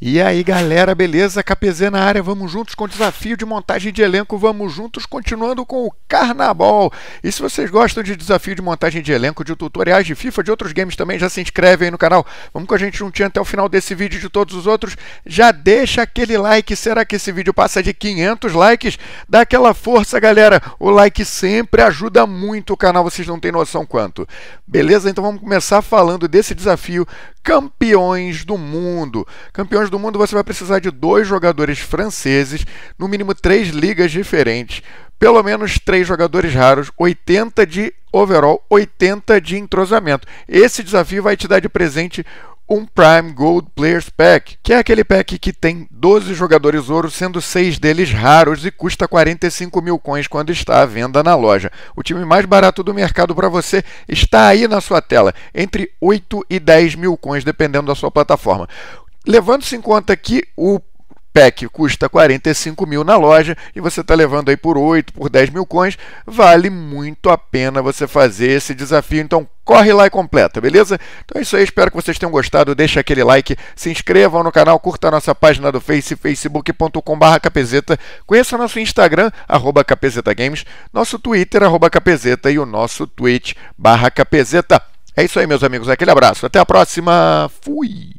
E aí, galera, beleza? KPZ na área, vamos juntos com o desafio de montagem de elenco, vamos juntos continuando com o Carnaval. E se vocês gostam de desafio de montagem de elenco, de tutoriais de FIFA, de outros games também, já se inscreve aí no canal. Vamos com a gente juntinho até o final desse vídeo e de todos os outros. Já deixa aquele like, será que esse vídeo passa de 500 likes? Dá aquela força, galera. O like sempre ajuda muito o canal, vocês não têm noção quanto. Beleza? Então vamos começar falando desse desafio campeões do mundo. Campeões do mundo você vai precisar de dois jogadores franceses, no mínimo três ligas diferentes, pelo menos três jogadores raros, 80 de overall, 80 de entrosamento. Esse desafio vai te dar de presente um Prime Gold Players Pack, que é aquele pack que tem 12 jogadores ouro, sendo 6 deles raros e custa 45 mil coins quando está à venda na loja. O time mais barato do mercado para você está aí na sua tela, entre 8 e 10 mil coins, dependendo da sua plataforma. Levando-se em conta que o pack custa 45 mil na loja e você está levando aí por 8, por 10 mil coins, vale muito a pena você fazer esse desafio. Então corre lá e completa, beleza? Então é isso aí, espero que vocês tenham gostado. Deixa aquele like, se inscrevam no canal, curta a nossa página do Face, facebook.com.br capezeta, conheça nosso Instagram, arroba capezetagames, nosso Twitter, arroba capezeta e o nosso Twitch, barra capezeta. É isso aí, meus amigos. Aquele abraço. Até a próxima. Fui!